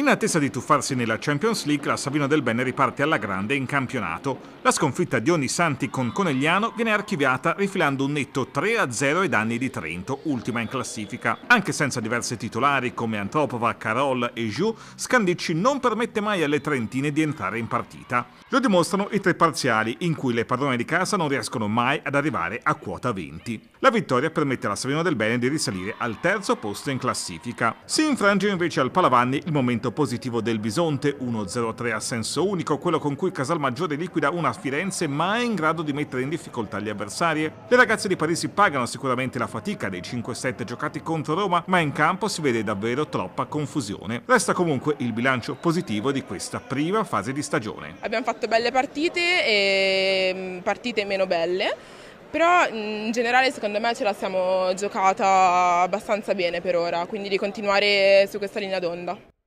In attesa di tuffarsi nella Champions League, la Savino del Bene riparte alla grande in campionato. La sconfitta di Onisanti con Conegliano viene archiviata rifilando un netto 3-0 ai danni di Trento, ultima in classifica. Anche senza diversi titolari come Antropova, Carol e Jou, Scandicci non permette mai alle trentine di entrare in partita. Lo dimostrano i tre parziali, in cui le padrone di casa non riescono mai ad arrivare a quota 20. La vittoria permette alla Savino del Bene di risalire al terzo posto in classifica. Si infrange invece al Palavanni il momento risultato positivo del Bisonte, 1-0-3 a senso unico, quello con cui Casalmaggiore liquida una Firenze ma è in grado di mettere in difficoltà gli avversari. Le ragazze di Parisi pagano sicuramente la fatica dei 5-7 giocati contro Roma, ma in campo si vede davvero troppa confusione. Resta comunque il bilancio positivo di questa prima fase di stagione. Abbiamo fatto belle partite e mm, partite meno belle però mm, in generale secondo me ce la siamo giocata abbastanza bene per ora, quindi di continuare su questa linea d'onda.